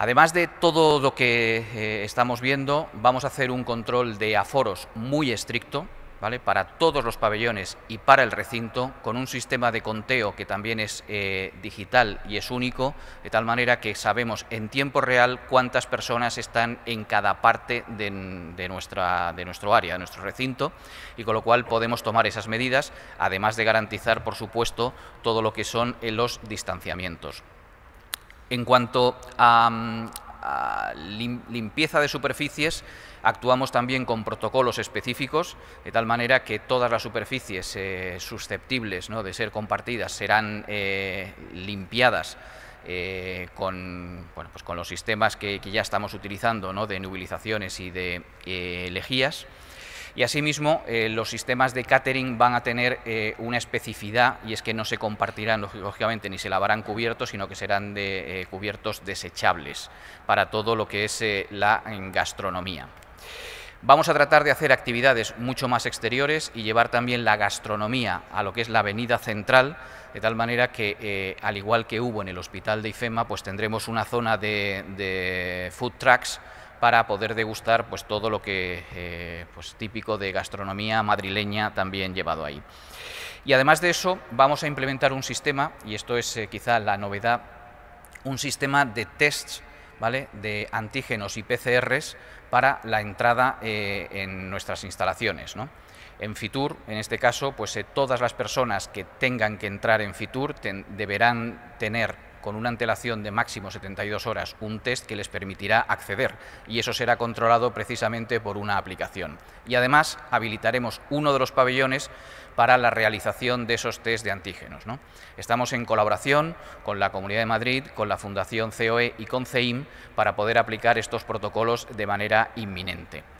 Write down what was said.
Además de todo lo que eh, estamos viendo, vamos a hacer un control de aforos muy estricto para todos los pabellones y para el recinto, con un sistema de conteo que también es eh, digital y es único, de tal manera que sabemos en tiempo real cuántas personas están en cada parte de, nuestra, de nuestro área, de nuestro recinto, y con lo cual podemos tomar esas medidas, además de garantizar, por supuesto, todo lo que son los distanciamientos. En cuanto a, mm, limpieza de superficies, actuamos también con protocolos específicos, de tal manera que todas las superficies eh, susceptibles de ser compartidas serán eh, limpiadas eh, pues con, los sistemas que, ya estamos utilizando de nubilizaciones y de eh, lejías. Y asimismo, eh, los sistemas de catering van a tener eh, una especificidad y es que no se compartirán, lógicamente, ni se lavarán cubiertos, sino que serán de eh, cubiertos desechables para todo lo que es la mm, gastronomía. Vamos a tratar de hacer actividades mucho más exteriores y llevar también la gastronomía a lo que es la avenida central, de tal manera que, al igual que hubo en el hospital de IFEMA, pues tendremos una zona de, de food trucks para poder degustar pues, todo lo que eh, pues, típico de gastronomía madrileña también llevado ahí. Y además de eso, vamos a implementar un sistema, y esto es eh, quizá la novedad, un sistema de tests ¿vale? de antígenos y PCRs para la entrada eh, en nuestras instalaciones. ¿no? En Fitur, en este caso, pues todas las personas que tengan que entrar en Fitur deberán tener con una antelación de máximo 72 horas un test que les permitirá acceder y eso será controlado precisamente por una aplicación. Y además habilitaremos uno de los pabellones para la realización de esos test de antígenos. Estamos en colaboración con la Comunidad de Madrid, con la Fundación COE y con CEIM para poder aplicar estos protocolos de manera inminente.